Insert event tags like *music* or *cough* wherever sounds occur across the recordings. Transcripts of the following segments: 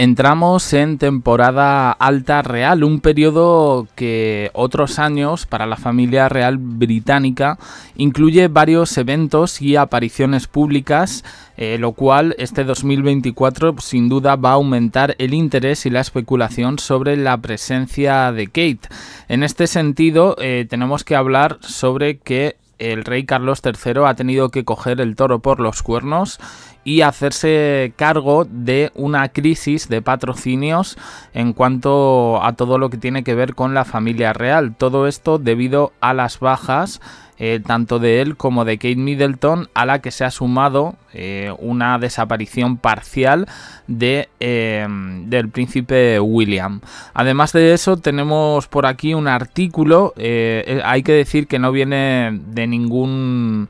Entramos en temporada alta real, un periodo que otros años para la familia real británica incluye varios eventos y apariciones públicas, eh, lo cual este 2024 sin duda va a aumentar el interés y la especulación sobre la presencia de Kate. En este sentido, eh, tenemos que hablar sobre que el rey Carlos III ha tenido que coger el toro por los cuernos y hacerse cargo de una crisis de patrocinios en cuanto a todo lo que tiene que ver con la familia real. Todo esto debido a las bajas eh, tanto de él como de Kate Middleton, a la que se ha sumado eh, una desaparición parcial de, eh, del príncipe William. Además de eso, tenemos por aquí un artículo, hay que decir que no viene de ningún...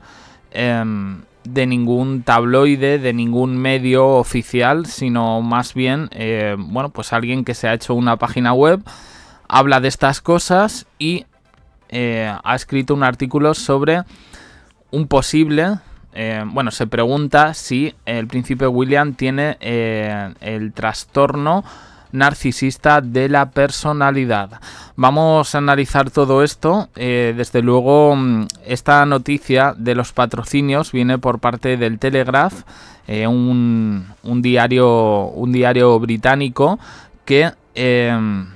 Em, de ningún tabloide, de ningún medio oficial, sino más bien, eh, bueno, pues alguien que se ha hecho una página web, habla de estas cosas y eh, ha escrito un artículo sobre un posible, eh, bueno, se pregunta si el príncipe William tiene el trastorno narcisista de la personalidad. Vamos a analizar todo esto. Eh, desde luego, mm, esta noticia de los patrocinios viene por parte del Telegraph, eh, un, diario, un diario británico que, em,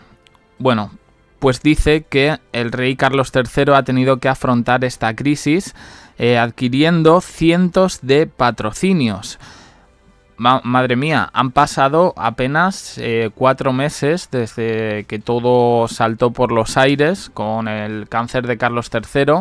bueno, pues dice que el rey Carlos III ha tenido que afrontar esta crisis eh, adquiriendo cientos de patrocinios madre mía, han pasado apenas eh, cuatro meses desde que todo saltó por los aires con el cáncer de Carlos III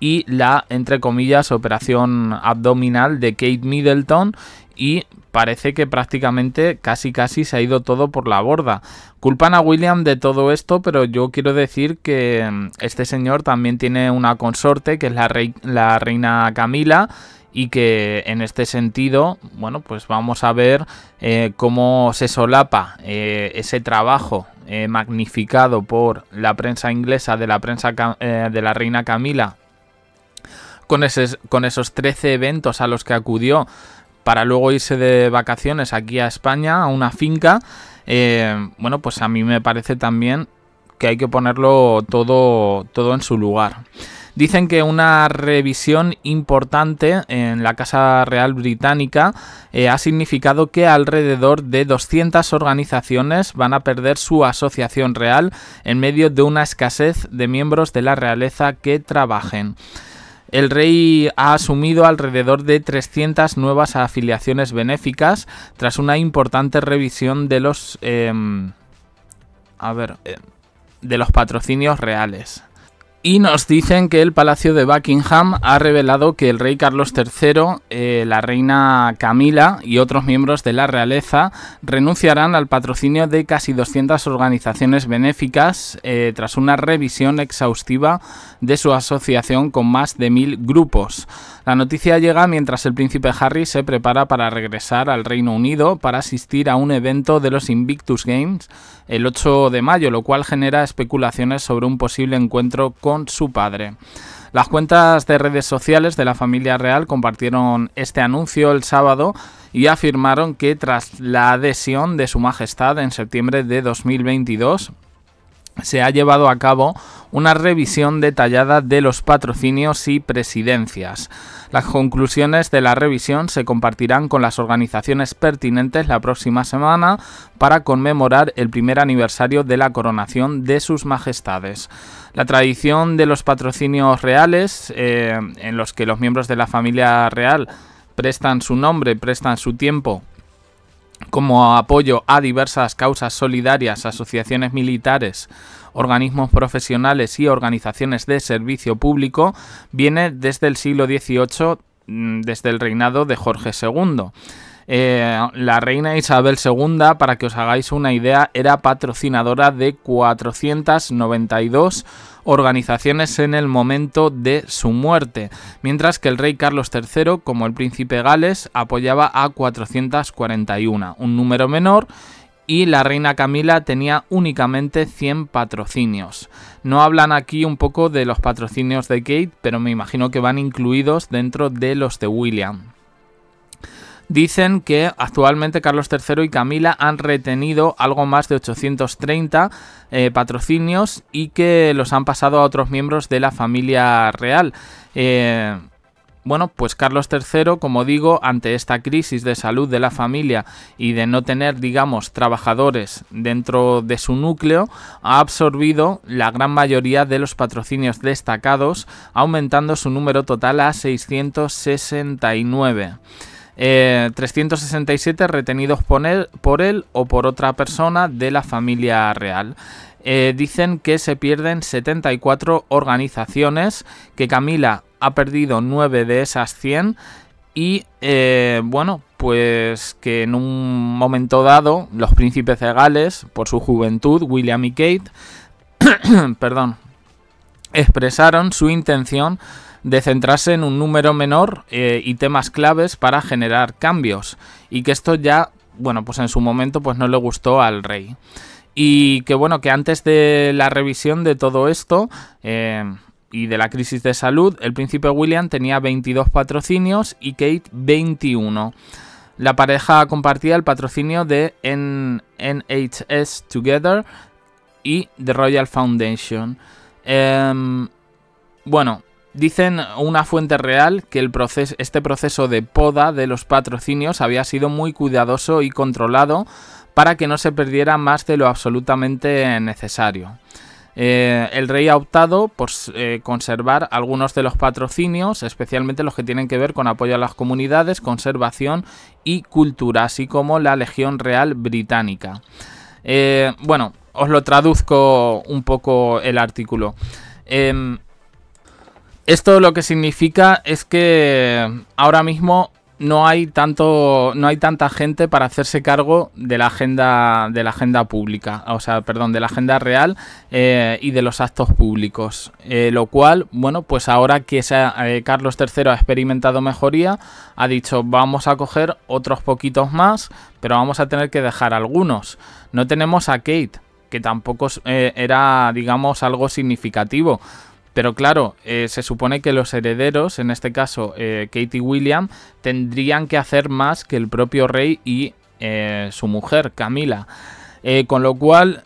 y la, entre comillas, operación abdominal de Kate Middleton y parece que prácticamente casi casi se ha ido todo por la borda. Culpan a William de todo esto, pero yo quiero decir que mm, este señor también tiene una consorte que es la reina Camila y que en este sentido, bueno, pues vamos a ver eh, cómo se solapa eh, ese trabajo eh, magnificado por la prensa inglesa de la prensa de la reina Camila con, con esos 13 eventos a los que acudió para luego irse de vacaciones aquí a España, a una finca. bueno, pues a mí me parece también que hay que ponerlo todo, todo en su lugar. Dicen que una revisión importante en la Casa Real Británica eh, ha significado que alrededor de 200 organizaciones van a perder su asociación real en medio de una escasez de miembros de la realeza que trabajen. El rey ha asumido alrededor de 300 nuevas afiliaciones benéficas tras una importante revisión de los... Em, a ver, eh, de los patrocinios reales. Y nos dicen que el Palacio de Buckingham ha revelado que el rey Carlos III, eh, la reina Camila y otros miembros de la realeza renunciarán al patrocinio de casi 200 organizaciones benéficas eh, tras una revisión exhaustiva de su asociación con más de mil grupos. La noticia llega mientras el príncipe Harry se prepara para regresar al Reino Unido para asistir a un evento de los Invictus Games el 8 de mayo, lo cual genera especulaciones sobre un posible encuentro con su padre. Las cuentas de redes sociales de la familia real compartieron este anuncio el sábado y afirmaron que tras la adhesión de Su Majestad en septiembre de 2022, se ha llevado a cabo una revisión detallada de los patrocinios y presidencias. Las conclusiones de la revisión se compartirán con las organizaciones pertinentes la próxima semana para conmemorar el primer aniversario de la coronación de sus majestades. La tradición de los patrocinios reales, eh, en los que los miembros de la familia real prestan su nombre, prestan su tiempo como apoyo a diversas causas solidarias, asociaciones militares, organismos profesionales y organizaciones de servicio público, viene desde el siglo XVIII, mm, desde el reinado de Jorge II. Eh, la reina Isabel II, para que os hagáis una idea, era patrocinadora de 492 organizaciones en el momento de su muerte, mientras que el rey Carlos III, como el príncipe Gales, apoyaba a 441, un número menor, y la reina Camila tenía únicamente 100 patrocinios. No hablan aquí un poco de los patrocinios de Kate, pero me imagino que van incluidos dentro de los de William dicen que actualmente Carlos III y Camila han retenido algo más de 830 eh, patrocinios y que los han pasado a otros miembros de la familia real. Eh, bueno, pues Carlos III, como digo, ante esta crisis de salud de la familia y de no tener, digamos, trabajadores dentro de su núcleo, ha absorbido la gran mayoría de los patrocinios destacados, aumentando su número total a 669. 367 eh, retenidos por él, o por otra persona de la familia real. Eh, dicen que se pierden 74 organizaciones, que Camila ha perdido 9 de esas 100 y eh, bueno, pues que en un momento dado los príncipes de Gales, por su juventud, William y Kate, *coughs* perdón, expresaron su intención de centrarse en un número menor eh, y temas claves para generar cambios y que esto ya, bueno, pues en su momento pues no le gustó al rey. Y que bueno, que antes de la revisión de todo esto, eh, y de la crisis de salud, el príncipe William tenía 22 patrocinios y Kate 21. La pareja compartía el patrocinio de NHS Together y The Royal Foundation. Em, bueno, Dicen una fuente real que el proceso, este proceso de poda de los patrocinios había sido muy cuidadoso y controlado para que no se perdiera más de lo absolutamente necesario. Eh, el rey ha optado por eh, conservar algunos de los patrocinios, especialmente los que tienen que ver con apoyo a las comunidades, conservación y cultura, así como la Legión Real Británica. Eh, bueno, os lo traduzco un poco el artículo. Em, esto lo que significa es que ahora mismo no hay tanto no hay tanta gente para hacerse cargo de la agenda de la agenda pública o sea perdón de la agenda real eh, y de los actos públicos eh, lo cual bueno pues ahora que eh, Carlos III ha experimentado mejoría ha dicho vamos a coger otros poquitos más pero vamos a tener que dejar algunos no tenemos a Kate que tampoco era digamos algo significativo pero claro, eh, se supone que los herederos, en este caso eh, Katie William, tendrían que hacer más que el propio rey y eh, su mujer, Camila. con lo cual,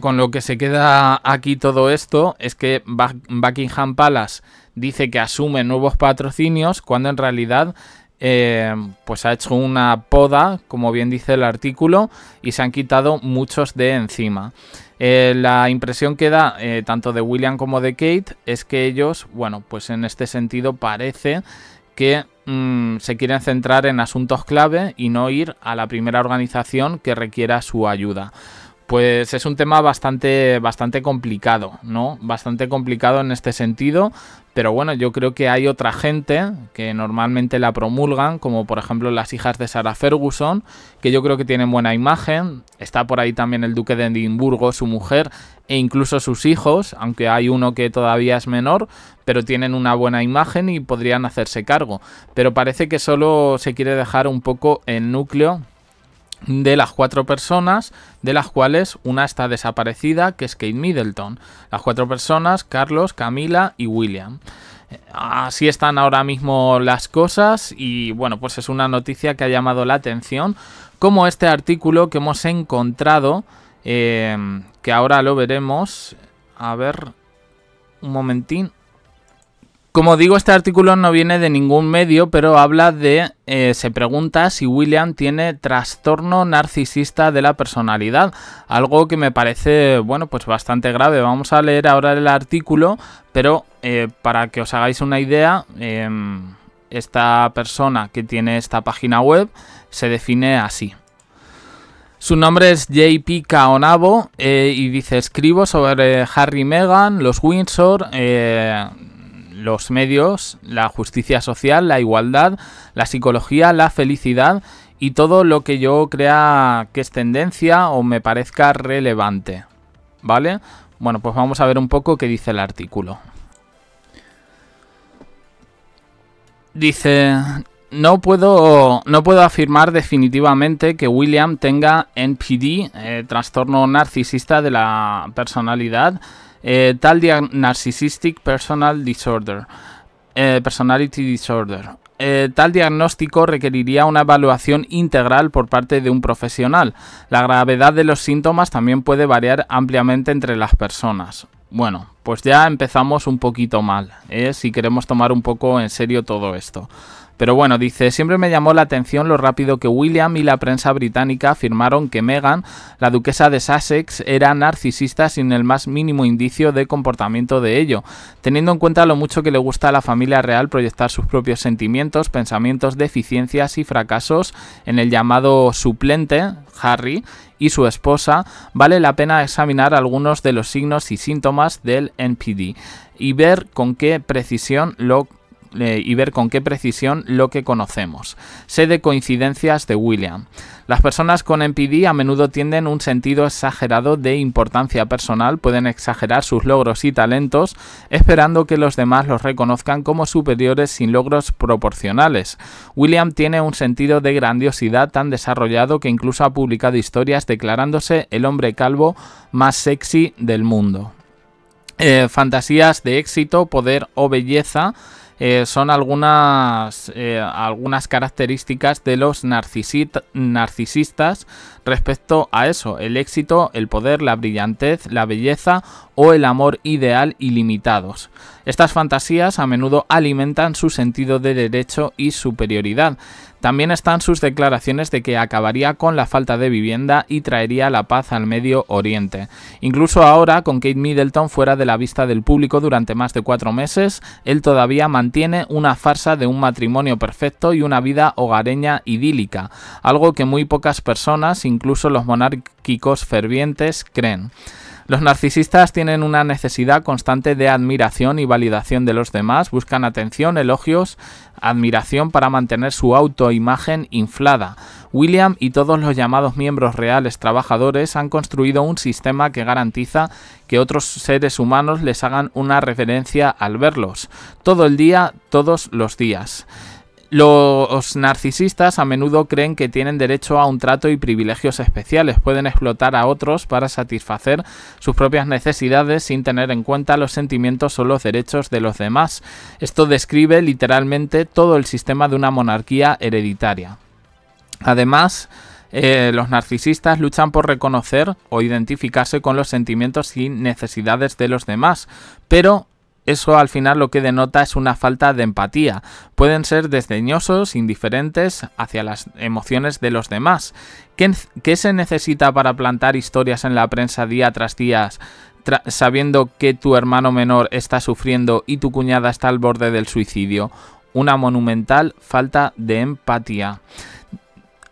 con lo que se queda aquí todo esto es que Buckingham Palace dice que asume nuevos patrocinios cuando en realidad eh, pues ha hecho una poda, como bien dice el artículo, y se han quitado muchos de encima. Eh, la impresión que da eh, tanto de William como de Kate es que ellos, bueno, pues en este sentido parece que mm, se quieren centrar en asuntos clave y no ir a la primera organización que requiera su ayuda. Pues es un tema bastante, bastante complicado, ¿no? Bastante complicado en este sentido, pero bueno, yo creo que hay otra gente que normalmente la promulgan, como por ejemplo las hijas de Sarah Ferguson, que yo creo que tienen buena imagen. Está por ahí también el duque de Edimburgo, su mujer e incluso sus hijos, aunque hay uno que todavía es menor, pero tienen una buena imagen y podrían hacerse cargo. Pero parece que solo se quiere dejar un poco el núcleo de las cuatro personas, de las cuales una está desaparecida, que es Kate Middleton. Las cuatro personas, Carlos, Camila y William. Eh, así están ahora mismo las cosas y bueno, pues es una noticia que ha llamado la atención, como este artículo que hemos encontrado, eh, que ahora lo veremos. A ver, un momentín. Como digo, este artículo no viene de ningún medio, pero habla de, eh, se pregunta si William tiene trastorno narcisista de la personalidad, algo que me parece, bueno, pues bastante grave. Vamos a leer ahora el artículo, pero eh, para que os hagáis una idea, em, esta persona que tiene esta página web se define así. Su nombre es JP Caonabo eh, y dice escribo sobre Harry Meghan, los Windsor, los medios, la justicia social, la igualdad, la psicología, la felicidad y todo lo que yo crea que es tendencia o me parezca relevante. ¿Vale? Bueno, pues vamos a ver un poco qué dice el artículo. Dice, no puedo, no puedo afirmar definitivamente que William tenga NPD, eh, trastorno narcisista de la personalidad, eh, tal Personal Disorder, eh, Personality Disorder. Eh, tal diagnóstico requeriría una evaluación integral por parte de un profesional. La gravedad de los síntomas también puede variar ampliamente entre las personas. Bueno, pues ya empezamos un poquito mal, si queremos tomar un poco en serio todo esto. Pero bueno, dice, siempre me llamó la atención lo rápido que William y la prensa británica afirmaron que Meghan, la duquesa de Sussex, era narcisista sin el más mínimo indicio de comportamiento de ello, teniendo en cuenta lo mucho que le gusta a la familia real proyectar sus propios sentimientos, pensamientos, deficiencias y fracasos en el llamado suplente, Harry, y su esposa, vale la pena examinar algunos de los signos y síntomas del NPD y ver con qué precisión lo eh, y ver con qué precisión lo que conocemos. Sé de coincidencias de William. Las personas con MPD a menudo tienden un sentido exagerado de importancia personal, pueden exagerar sus logros y talentos, esperando que los demás los reconozcan como superiores sin logros proporcionales. William tiene un sentido de grandiosidad tan desarrollado que incluso ha publicado historias declarándose el hombre calvo más sexy del mundo. Eh, fantasías de éxito, poder o belleza eh, son algunas, eh, algunas características de los narcisistas respecto a eso, el éxito, el poder, la brillantez, la belleza o el amor ideal ilimitados. Estas fantasías a menudo alimentan su sentido de derecho y superioridad. También están sus declaraciones de que acabaría con la falta de vivienda y traería la paz al Medio Oriente. Incluso ahora, con Kate Middleton fuera de la vista del público durante más de cuatro meses, él todavía mantiene una farsa de un matrimonio perfecto y una vida hogareña idílica, algo que muy pocas personas, incluso los monárquicos fervientes, creen. Los narcisistas tienen una necesidad constante de admiración y validación de los demás, buscan atención, elogios, admiración para mantener su autoimagen inflada. William y todos los llamados miembros reales trabajadores han construido un sistema que garantiza que otros seres humanos les hagan una referencia al verlos, todo el día, todos los días. Los narcisistas a menudo creen que tienen derecho a un trato y privilegios especiales, pueden explotar a otros para satisfacer sus propias necesidades sin tener en cuenta los sentimientos o los derechos de los demás. Esto describe literalmente todo el sistema de una monarquía hereditaria. Además, eh, los narcisistas luchan por reconocer o identificarse con los sentimientos y necesidades de los demás, pero eso al final lo que denota es una falta de empatía. Pueden ser desdeñosos, indiferentes hacia las emociones de los demás. ¿Qué, se necesita para plantar historias en la prensa día tras día? sabiendo que tu hermano menor está sufriendo y tu cuñada está al borde del suicidio, una monumental falta de empatía.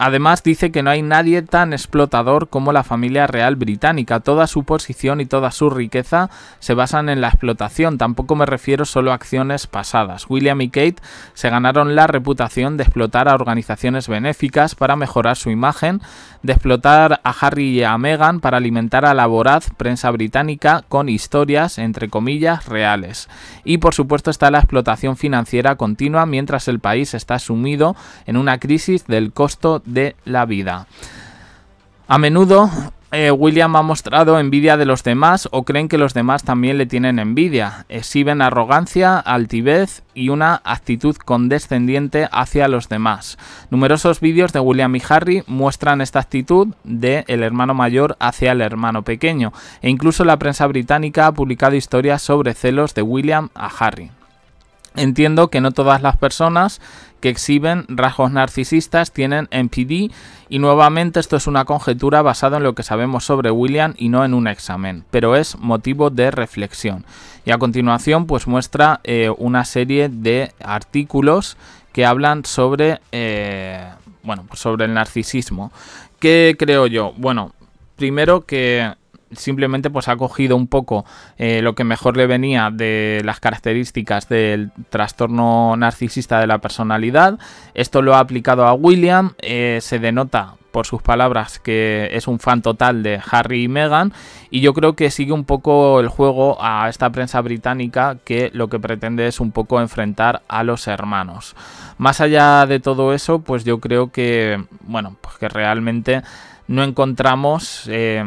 Además dice que no hay nadie tan explotador como la familia real británica. Toda su posición y toda su riqueza se basan en la explotación. Tampoco me refiero solo a acciones pasadas. William y Kate se ganaron la reputación de explotar a organizaciones benéficas para mejorar su imagen, de explotar a Harry y a Meghan para alimentar a la voraz prensa británica con historias, entre comillas, reales. Y por supuesto está la explotación financiera continua mientras el país está sumido en una crisis del costo de la vida. A menudo eh, William ha mostrado envidia de los demás o creen que los demás también le tienen envidia. Exhiben arrogancia, altivez y una actitud condescendiente hacia los demás. Numerosos vídeos de William y Harry muestran esta actitud del el hermano mayor hacia el hermano pequeño, e incluso la prensa británica ha publicado historias sobre celos de William a Harry. Entiendo que no todas las personas que exhiben rasgos narcisistas tienen NPD y nuevamente esto es una conjetura basada en lo que sabemos sobre William y no en un examen, pero es motivo de reflexión. Y a continuación pues muestra eh, una serie de artículos que hablan sobre, eh, bueno, pues sobre el narcisismo. ¿Qué creo yo? Bueno, primero que simplemente pues ha cogido un poco eh, lo que mejor le venía de las características del trastorno narcisista de la personalidad. Esto lo ha aplicado a William, eh, se denota por sus palabras que es un fan total de Harry y Meghan y yo creo que sigue un poco el juego a esta prensa británica que lo que pretende es un poco enfrentar a los hermanos. Más allá de todo eso, pues yo creo que bueno, pues que realmente no encontramos eh,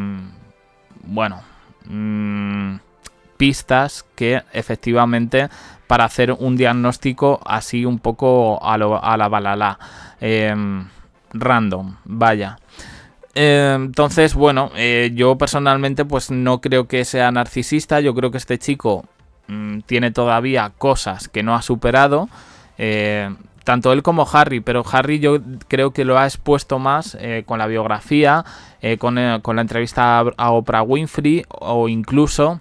bueno, mm, pistas que efectivamente para hacer un diagnóstico así un poco a, lo, a la balala, em, random, vaya. Em, entonces, bueno, eh, yo personalmente pues no creo que sea narcisista, yo creo que este chico mm, tiene todavía cosas que no ha superado. Eh, tanto él como Harry, pero Harry yo creo que lo ha expuesto más eh, con la biografía, eh, con, eh, con, la entrevista a Oprah Winfrey o incluso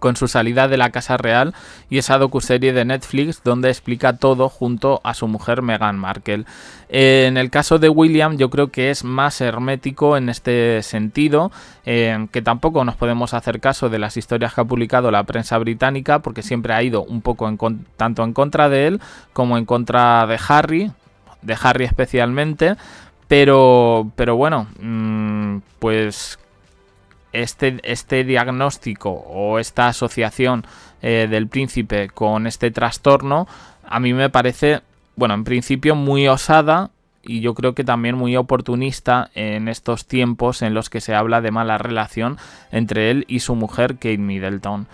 con su salida de la Casa Real y esa docuserie de Netflix donde explica todo junto a su mujer Meghan Markle. En el caso de William yo creo que es más hermético en este sentido, que tampoco nos podemos hacer caso de las historias que ha publicado la prensa británica porque siempre ha ido un poco tanto en contra de él como en contra de Harry, de Harry especialmente, pero, pero bueno, mm, pues este, este, diagnóstico o esta asociación eh, del príncipe con este trastorno a mí me parece, bueno, en principio muy osada y yo creo que también muy oportunista en estos tiempos en los que se habla de mala relación entre él y su mujer Kate Middleton.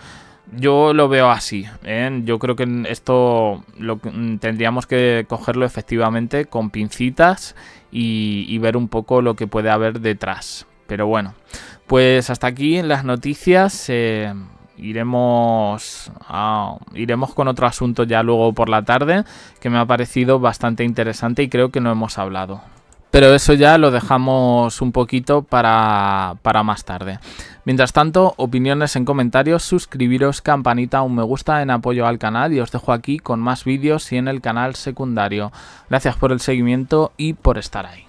Yo lo veo así, ¿eh? yo creo que esto lo, mm, tendríamos que cogerlo efectivamente con pincitas y ver un poco lo que puede haber detrás. Pero bueno, pues hasta aquí las noticias. Eh, iremos, iremos con otro asunto ya luego por la tarde que me ha parecido bastante interesante y creo que no hemos hablado. Pero eso ya lo dejamos un poquito para más tarde. Mientras tanto, opiniones en comentarios, suscribiros, campanita, un me gusta en apoyo al canal y os dejo aquí con más vídeos y en el canal secundario. Gracias por el seguimiento y por estar ahí.